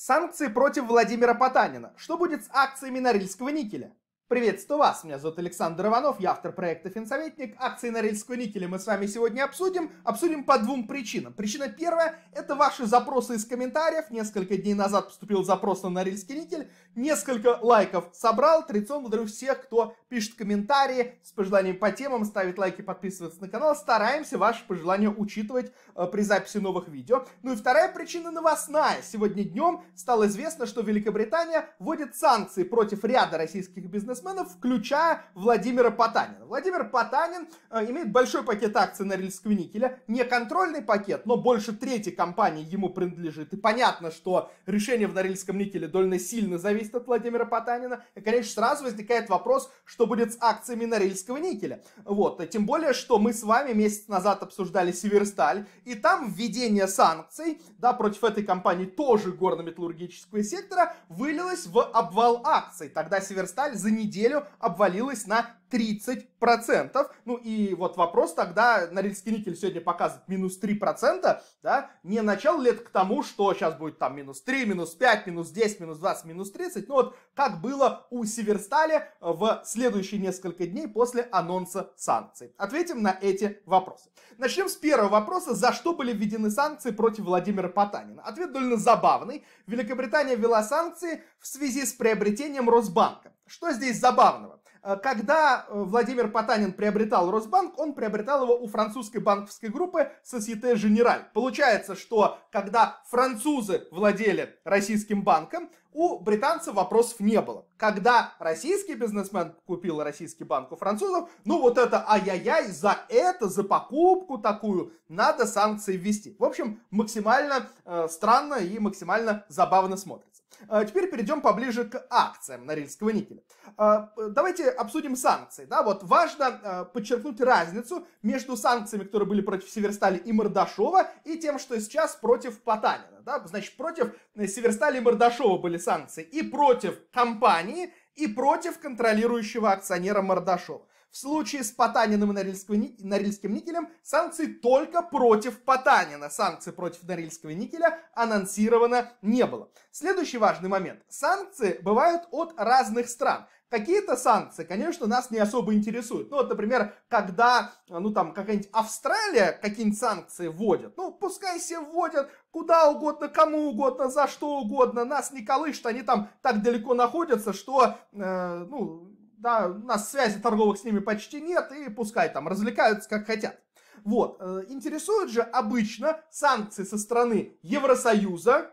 Санкции против Владимира Потанина. Что будет с акциями Норильского никеля? Приветствую вас, меня зовут Александр Иванов, я автор проекта «Финсоветник». Акции на рельску никеля мы с вами сегодня обсудим. Обсудим по двум причинам. Причина первая – это ваши запросы из комментариев. Несколько дней назад поступил запрос на норильский никель. Несколько лайков собрал. Традиционно благодарю всех, кто пишет комментарии с пожеланиями по темам, ставит лайки, подписывается на канал. Стараемся ваши пожелания учитывать э, при записи новых видео. Ну и вторая причина новостная. Сегодня днем стало известно, что Великобритания вводит санкции против ряда российских бизнесменов бизнесменов, включая Владимира Потанина. Владимир Потанин э, имеет большой пакет акций на рельсквиникеля, не контрольный пакет, но больше трети компании ему принадлежит. И понятно, что решение в Норильском никеле довольно сильно зависит от Владимира Потанина. И, конечно, сразу возникает вопрос, что будет с акциями Норильского никеля. Вот. тем более, что мы с вами месяц назад обсуждали Северсталь, и там введение санкций да, против этой компании тоже горно-металлургического сектора вылилось в обвал акций. Тогда Северсталь за неделю неделю обвалилась на 30%. Ну и вот вопрос тогда, Норильский никель сегодня показывает минус 3%, да, не начал ли это к тому, что сейчас будет там минус 3, минус 5, минус 10, минус 20, минус 30, ну вот как было у Северстали э, в следующие несколько дней после анонса санкций. Ответим на эти вопросы. Начнем с первого вопроса, за что были введены санкции против Владимира Потанина. Ответ довольно забавный. Великобритания ввела санкции в связи с приобретением Росбанка. Что здесь забавного? Э, когда э, Владимир Потанин приобретал Росбанк, он приобретал его у французской банковской группы Societe Generale. Получается, что когда французы владели российским банком, у британцев вопросов не было. Когда российский бизнесмен купил российский банк у французов, ну вот это ай-яй-яй, за это, за покупку такую надо санкции ввести. В общем, максимально э, странно и максимально забавно смотрится. А теперь перейдем поближе к акциям Норильского никеля. А, давайте обсудим санкции. Да, вот важно а, подчеркнуть разницу между санкциями, которые были против Северстали и Мордашова, и тем, что сейчас против Потанина. Да? Значит, против э, Северстали и Мордашова были санкции и против компании, и против контролирующего акционера Мордашова. В случае с Потаниным и Норильским никелем санкции только против Потанина. Санкции против Норильского никеля анонсировано не было. Следующий важный момент. Санкции бывают от разных стран. Какие-то санкции, конечно, нас не особо интересуют. Ну, вот, например, когда, ну, там, какая-нибудь Австралия какие-нибудь санкции вводит, ну, пускай все вводят куда угодно, кому угодно, за что угодно, нас не колышет, они там так далеко находятся, что, э, ну, да, у нас связи торговых с ними почти нет, и пускай там развлекаются как хотят. Вот, э, интересуют же обычно санкции со стороны Евросоюза,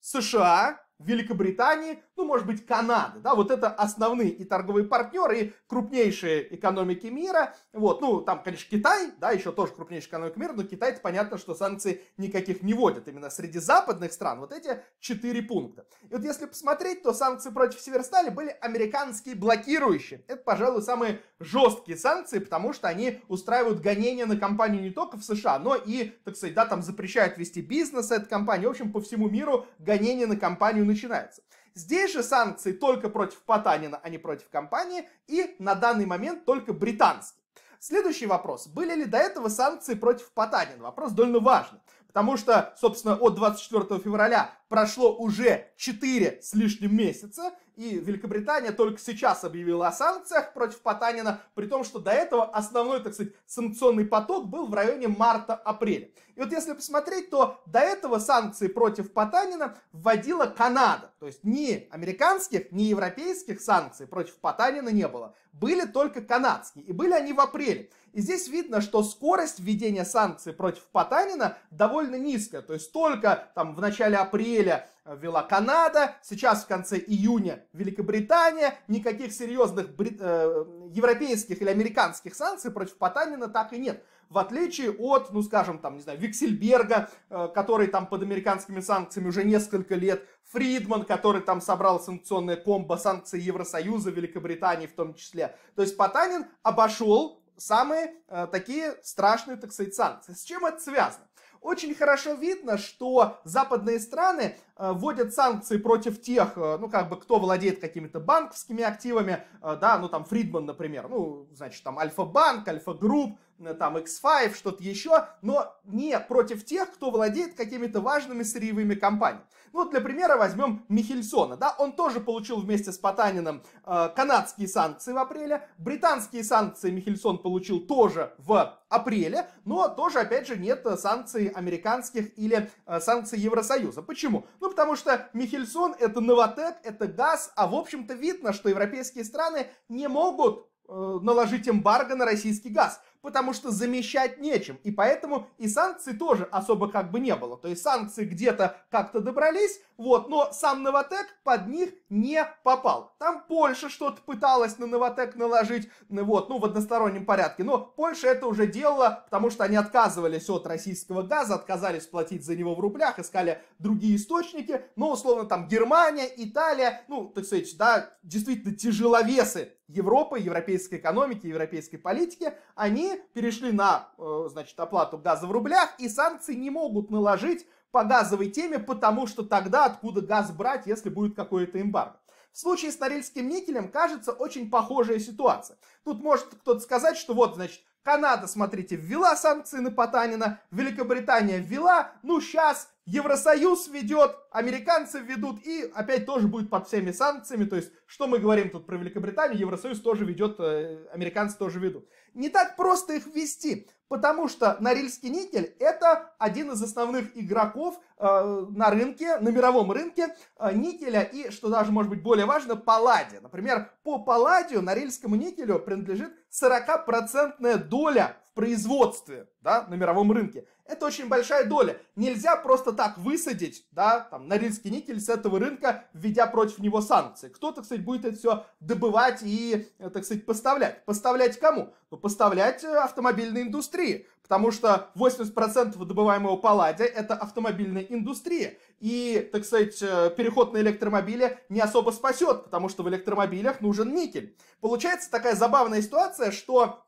США, Великобритании, ну, может быть, Канады, да, вот это основные и торговые партнеры, и крупнейшие экономики мира, вот, ну, там, конечно, Китай, да, еще тоже крупнейшая экономика мира, но Китай-то понятно, что санкции никаких не вводят, именно среди западных стран, вот эти четыре пункта. И вот если посмотреть, то санкции против Северстали были американские блокирующие, это, пожалуй, самые жесткие санкции, потому что они устраивают гонения на компанию не только в США, но и, так сказать, да, там запрещают вести бизнес этой компании, в общем, по всему миру гонения на компанию начинается. Здесь же санкции только против Потанина, а не против компании, и на данный момент только британские. Следующий вопрос. Были ли до этого санкции против Потанина? Вопрос довольно важный. Потому что, собственно, от 24 февраля прошло уже 4 с лишним месяца, и Великобритания только сейчас объявила о санкциях против Потанина, при том, что до этого основной, так сказать, санкционный поток был в районе марта-апреля. И вот если посмотреть, то до этого санкции против Потанина вводила Канада. То есть ни американских, ни европейских санкций против Потанина не было. Были только канадские, и были они в апреле. И здесь видно, что скорость введения санкций против Потанина довольно низкая. То есть только там в начале апреля апреля э, вела Канада, сейчас в конце июня Великобритания. Никаких серьезных брит... э, европейских или американских санкций против Потанина так и нет. В отличие от, ну скажем, там, не знаю, Виксельберга, э, который там под американскими санкциями уже несколько лет, Фридман, который там собрал санкционное комбо санкций Евросоюза, Великобритании в том числе. То есть Потанин обошел самые э, такие страшные, так сказать, санкции. С чем это связано? очень хорошо видно, что западные страны э, вводят санкции против тех, э, ну, как бы, кто владеет какими-то банковскими активами, э, да, ну, там, Фридман, например, ну, значит, там, Альфа-банк, Альфа-групп, там X5, что-то еще, но не против тех, кто владеет какими-то важными сырьевыми компаниями. Ну, вот для примера возьмем Михельсона, да, он тоже получил вместе с Потаниным э, канадские санкции в апреле, британские санкции Михельсон получил тоже в апреле, но тоже, опять же, нет санкций американских или э, санкций Евросоюза. Почему? Ну, потому что Михельсон это Новотек, это газ, а в общем-то видно, что европейские страны не могут э, наложить эмбарго на российский газ потому что замещать нечем. И поэтому и санкций тоже особо как бы не было. То есть санкции где-то как-то добрались, вот, но сам Новотек под них не попал. Там Польша что-то пыталась на Новотек наложить, вот, ну, в одностороннем порядке. Но Польша это уже делала, потому что они отказывались от российского газа, отказались платить за него в рублях, искали другие источники. Но, условно, там Германия, Италия, ну, так сказать, да, действительно тяжеловесы Европы, европейской экономики, европейской политики, они перешли на, э, значит, оплату газа в рублях, и санкции не могут наложить по газовой теме, потому что тогда откуда газ брать, если будет какое-то эмбарго. В случае с Норильским никелем, кажется, очень похожая ситуация. Тут может кто-то сказать, что вот, значит, Канада, смотрите, ввела санкции на Потанина, Великобритания ввела, ну сейчас Евросоюз ведет, американцы ведут и опять тоже будет под всеми санкциями, то есть что мы говорим тут про Великобританию, Евросоюз тоже ведет, э, американцы тоже ведут. Не так просто их ввести, потому что Норильский никель это один из основных игроков э, на рынке, на мировом рынке э, никеля и, что даже может быть более важно, палладия. Например, по палладию Норильскому никелю принадлежит 40% доля производстве, да, на мировом рынке. Это очень большая доля. Нельзя просто так высадить, да, там, Норильский никель с этого рынка, введя против него санкции. Кто, то кстати, будет это все добывать и, э, так сказать, поставлять? Поставлять кому? Ну, поставлять э, автомобильной индустрии, потому что 80% добываемого палладия – это автомобильная индустрия. И, так сказать, э, переход на электромобили не особо спасет, потому что в электромобилях нужен никель. Получается такая забавная ситуация, что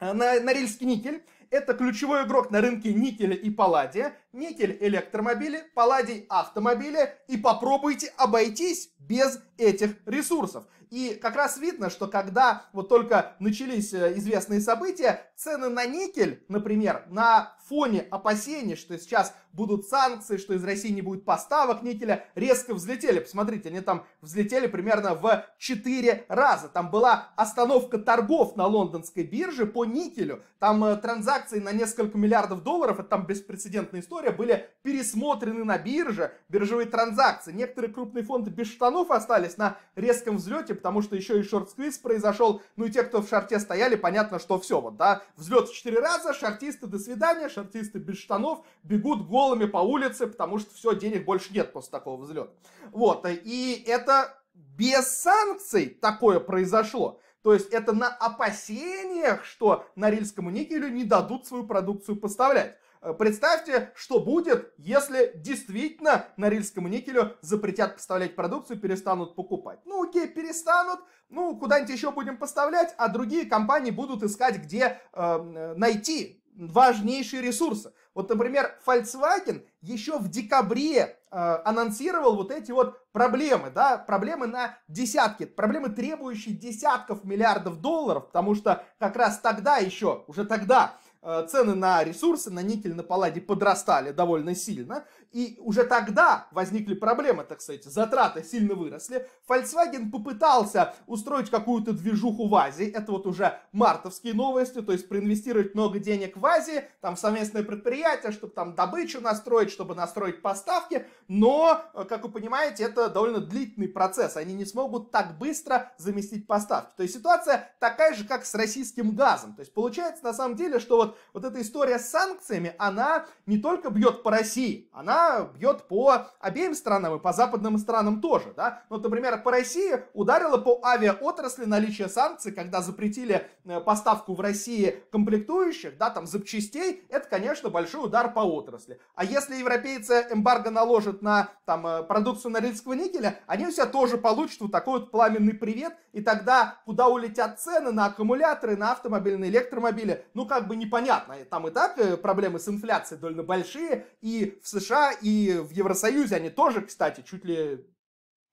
Э, Норильский никель – это ключевой игрок на рынке никеля и палладия никель электромобили, палладий автомобили и попробуйте обойтись без этих ресурсов. И как раз видно, что когда вот только начались э, известные события, цены на никель, например, на фоне опасений, что сейчас будут санкции, что из России не будет поставок никеля, резко взлетели. Посмотрите, они там взлетели примерно в 4 раза. Там была остановка торгов на лондонской бирже по никелю. Там э, транзакции на несколько миллиардов долларов, это там беспрецедентная история история были пересмотрены на бирже, биржевые транзакции. Некоторые крупные фонды без штанов остались на резком взлете, потому что еще и шорт-сквиз произошел. Ну и те, кто в шарте стояли, понятно, что все, вот, да, взлет в 4 раза, шартисты до свидания, шартисты без штанов бегут голыми по улице, потому что все, денег больше нет после такого взлета. Вот, и это без санкций такое произошло. То есть это на опасениях, что Норильскому никелю не дадут свою продукцию поставлять. Э, представьте, что будет, если действительно Норильскому никелю запретят поставлять продукцию, перестанут покупать. Ну окей, перестанут, ну куда-нибудь еще будем поставлять, а другие компании будут искать, где э, найти важнейшие ресурсы. Вот, например, Volkswagen еще в декабре э, анонсировал вот эти вот проблемы, да, проблемы на десятки, проблемы, требующие десятков миллиардов долларов, потому что как раз тогда еще, уже тогда Э, цены на ресурсы, на никель, на палладий подрастали довольно сильно, и уже тогда возникли проблемы, так сказать, затраты сильно выросли. Volkswagen попытался устроить какую-то движуху в Азии, это вот уже мартовские новости, то есть проинвестировать много денег в Азии, там совместное предприятие, чтобы там добычу настроить, чтобы настроить поставки, но, э, как вы понимаете, это довольно длительный процесс, они не смогут так быстро заместить поставки. То есть ситуация такая же, как с российским газом, то есть получается на самом деле, что вот, вот эта история с санкциями, она не только бьет по России, она бьет по обеим странам и по западным странам тоже, да. Ну, вот, например, по России ударило по авиаотрасли наличие санкций, когда запретили э, поставку в России комплектующих, да, там, запчастей, это, конечно, большой удар по отрасли. А если европейцы эмбарго наложат на, там, э, продукцию норильского никеля, они у себя тоже получат вот такой вот пламенный привет, и тогда куда улетят цены на аккумуляторы, на автомобильные электромобили, ну, как бы непонятно. Там и так э, проблемы с инфляцией довольно большие, и в США и в Евросоюзе они тоже, кстати, чуть ли,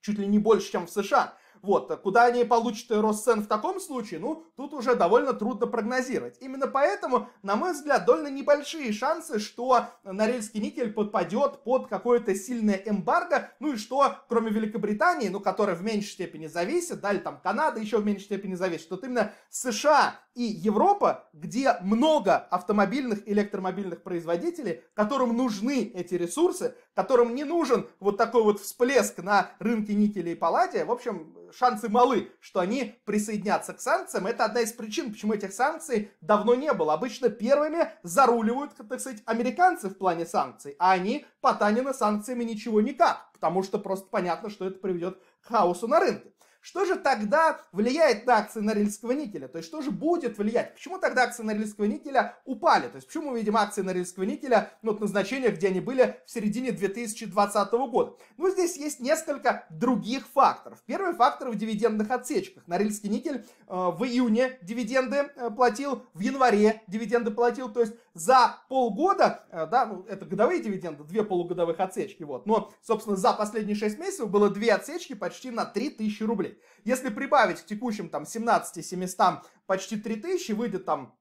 чуть ли не больше, чем в США. Вот, э, куда они получат рост цен в таком случае, ну, тут уже довольно трудно прогнозировать. Именно поэтому, на мой взгляд, довольно небольшие шансы, что Норильский никель подпадет под какое-то сильное эмбарго, ну и что, кроме Великобритании, ну, которая в меньшей степени зависит, да, или там Канада еще в меньшей степени зависит, что именно США и Европа, где много автомобильных и электромобильных производителей, которым нужны эти ресурсы, которым не нужен вот такой вот всплеск на рынке никеля и палладия, в общем, шансы малы, что они присоединятся к санкциям. Это одна из причин, почему этих санкций давно не было. Обычно первыми заруливают, так сказать, американцы в плане санкций, а они потанены санкциями ничего никак, потому что просто понятно, что это приведет к хаосу на рынке. Что же тогда влияет на акции Норильского никеля? То есть что же будет влиять? Почему тогда акции Норильского никеля упали? То есть почему мы видим акции Норильского никеля ну, вот на значениях, где они были в середине 2020 года? Ну, здесь есть несколько других факторов. Первый фактор в дивидендных отсечках. Норильский никель э, в июне дивиденды э, платил, в январе дивиденды платил. То есть за полгода, э, да, ну, это годовые дивиденды, две полугодовых отсечки, вот. Но, собственно, за последние 6 месяцев было две отсечки почти на 3000 рублей рублей. Если прибавить к текущим там 17 700 почти 3000, выйдет там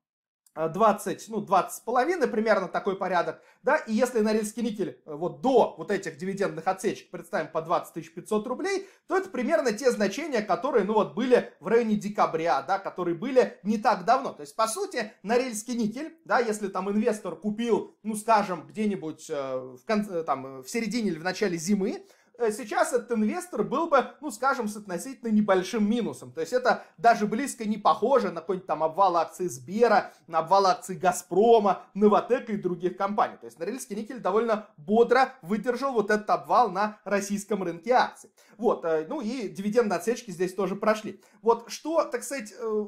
20, э, ну, 20 с половиной, примерно такой порядок, да, и если Норильский никель э, вот до вот этих дивидендных отсечек представим по 20 500 рублей, то это примерно те значения, которые, ну, вот были в районе декабря, да, которые были не так давно, то есть, по сути, Норильский никель, да, если там инвестор купил, ну, скажем, где-нибудь э, в конце, э, там, в середине или в начале зимы, Э, сейчас этот инвестор был бы, ну, скажем, с относительно небольшим минусом. То есть это даже близко не похоже на какой-нибудь там обвал акций Сбера, на обвал акций Газпрома, Новотека и других компаний. То есть Норильский никель довольно бодро выдержал вот этот обвал на российском рынке акций. Вот, э, ну и дивидендные отсечки здесь тоже прошли. Вот что, так сказать, э,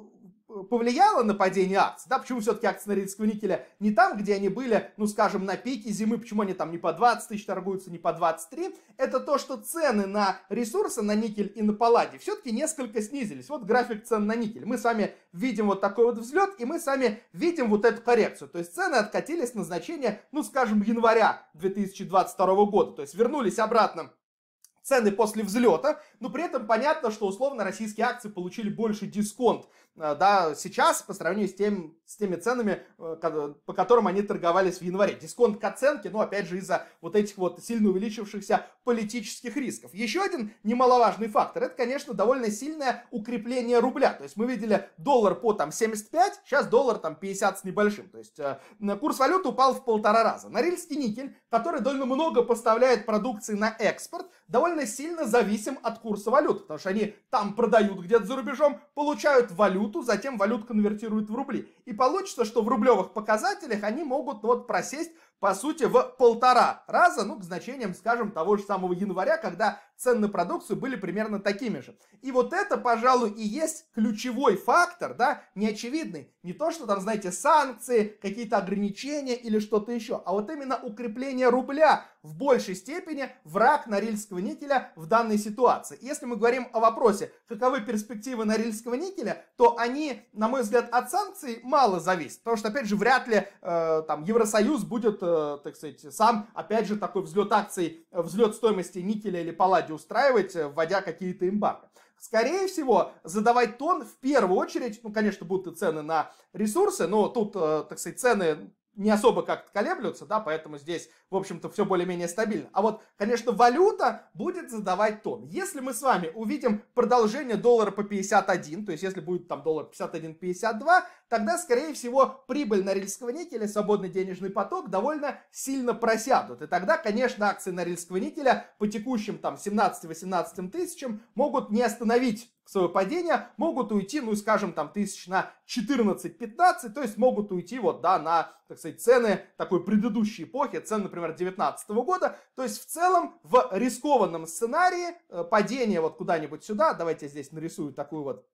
повлияло на падение акций, да, почему все-таки акции Норильского никеля не там, где они были, ну, скажем, на пике зимы, почему они там не по 20 тысяч торгуются, не по 23, это то, что цены на ресурсы, на никель и на палладий все-таки несколько снизились. Вот график цен на никель. Мы с вами видим вот такой вот взлет, и мы с вами видим вот эту коррекцию. То есть цены откатились на значение, ну, скажем, января 2022 года, то есть вернулись обратно цены после взлета, но при этом понятно, что условно российские акции получили больше дисконт э, да, сейчас по сравнению с, тем, с теми ценами, э, по которым они торговались в январе. Дисконт к оценке, ну опять же из-за вот этих вот сильно увеличившихся политических рисков. Еще один немаловажный фактор, это, конечно, довольно сильное укрепление рубля. То есть мы видели доллар по там 75, сейчас доллар там 50 с небольшим. То есть э, курс валюты упал в полтора раза. Норильский никель, который довольно много поставляет продукции на экспорт, довольно сильно зависим от курса валют, потому что они там продают где-то за рубежом, получают валюту, затем валюту конвертируют в рубли. И получится, что в рублевых показателях они могут ну, вот просесть по сути, в полтора раза, ну, к значениям, скажем, того же самого января, когда цены на продукцию были примерно такими же. И вот это, пожалуй, и есть ключевой фактор, да, неочевидный. Не то, что там, знаете, санкции, какие-то ограничения или что-то еще, а вот именно укрепление рубля в большей степени враг норильского никеля в данной ситуации. Если мы говорим о вопросе, каковы перспективы норильского никеля, то они, на мой взгляд, от санкций мало зависят. Потому что, опять же, вряд ли э, там Евросоюз будет, э, так сказать, сам, опять же, такой взлет акций, э, взлет стоимости никеля или палладия досаде устраивать, э, вводя какие-то эмбарго. Скорее всего, задавать тон в первую очередь, ну, конечно, будут и цены на ресурсы, но тут, э, так сказать, цены не особо как-то колеблются, да, поэтому здесь, в общем-то, все более-менее стабильно. А вот, конечно, валюта будет задавать тон. Если мы с вами увидим продолжение доллара по 51, то есть если будет там доллар 51-52, тогда, скорее всего, прибыль на рельского никеля, свободный денежный поток довольно сильно просядут. И тогда, конечно, акции на рельского никеля по текущим там 17-18 тысячам могут не остановить свое падение, могут уйти, ну, скажем, там, тысяч на 14-15, то есть могут уйти вот, да, на, так сказать, цены такой предыдущей эпохи, цены, например, 19 года, то есть в целом в рискованном сценарии э, падение вот куда-нибудь сюда, давайте я здесь нарисую такую вот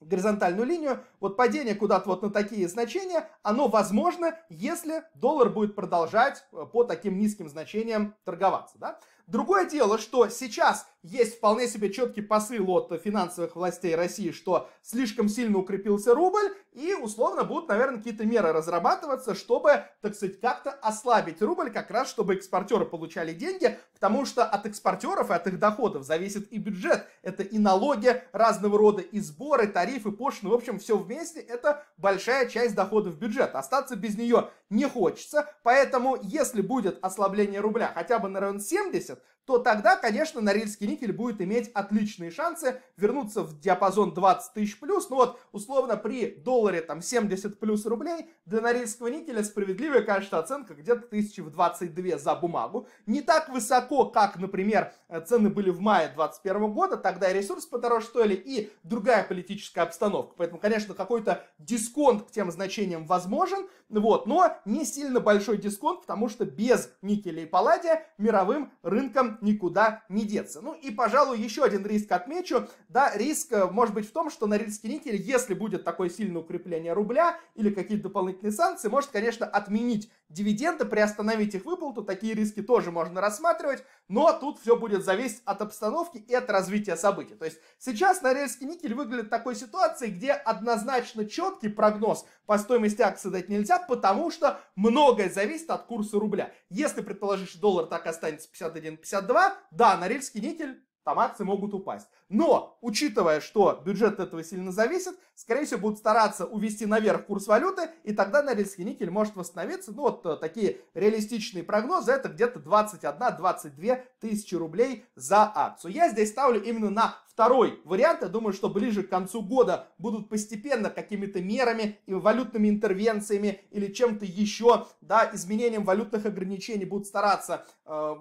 горизонтальную линию, вот падение куда-то вот на такие значения, оно возможно, если доллар будет продолжать э, по таким низким значениям торговаться. Да? Другое дело, что сейчас есть вполне себе четкий посыл от финансовых властей России, что слишком сильно укрепился рубль, и условно будут, наверное, какие-то меры разрабатываться, чтобы, так сказать, как-то ослабить рубль, как раз чтобы экспортеры получали деньги, потому что от экспортеров и от их доходов зависит и бюджет, это и налоги разного рода, и сборы, тарифы, пошлины, в общем, все вместе, это большая часть доходов бюджета. Остаться без нее не хочется, поэтому если будет ослабление рубля хотя бы на район 70, то тогда, конечно, Норильский никель будет иметь отличные шансы вернуться в диапазон 20 тысяч плюс. Ну вот, условно, при долларе там 70 плюс рублей для Норильского никеля справедливая, конечно, оценка где-то тысячи в 1022 за бумагу. Не так высоко, как, например, э, цены были в мае 2021 года, тогда и ресурс подороже стоили, и другая политическая обстановка. Поэтому, конечно, какой-то дисконт к тем значениям возможен, вот, но не сильно большой дисконт, потому что без никеля и палладия мировым рынком рынкам никуда не деться. Ну и, пожалуй, еще один риск отмечу. Да, риск э, может быть в том, что на риске никель, если будет такое сильное укрепление рубля или какие-то дополнительные санкции, может, конечно, отменить дивиденды, приостановить их выплату, такие риски тоже можно рассматривать, но тут все будет зависеть от обстановки и от развития событий. То есть сейчас Норильский никель выглядит такой ситуации, где однозначно четкий прогноз по стоимости акций дать нельзя, потому что многое зависит от курса рубля. Если предположить, что доллар так останется 51-52, да, Норильский никель акции могут упасть. Но, учитывая, что бюджет от этого сильно зависит, скорее всего, будут стараться увести наверх курс валюты, и тогда норильский никель может восстановиться. Ну, вот э, такие реалистичные прогнозы, это где-то 21-22 тысячи рублей за акцию. Я здесь ставлю именно на второй вариант, я думаю, что ближе к концу года будут постепенно какими-то мерами и валютными интервенциями или чем-то еще, да, изменением валютных ограничений будут стараться э,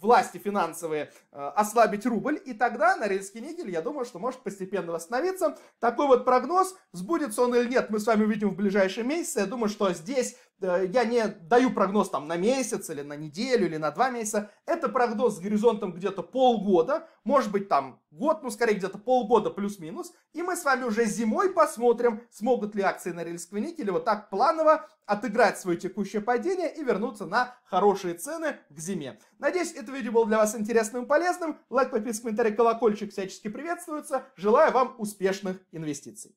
власти финансовые э, ослабить рубль, и тогда на норильский никель, я думаю, что может постепенно восстановиться. Такой вот прогноз, сбудется он или нет, мы с вами увидим в ближайшие месяцы. Я думаю, что здесь Э, я не даю прогноз там на месяц или на неделю или на два месяца. Это прогноз с горизонтом где-то полгода, может быть там год, ну скорее где-то полгода плюс-минус. И мы с вами уже зимой посмотрим, смогут ли акции на рельсквинике или вот так планово отыграть свое текущее падение и вернуться на хорошие цены к зиме. Надеюсь, это видео было для вас интересным и полезным. Лайк, подписка, комментарий, колокольчик всячески приветствуются. Желаю вам успешных инвестиций.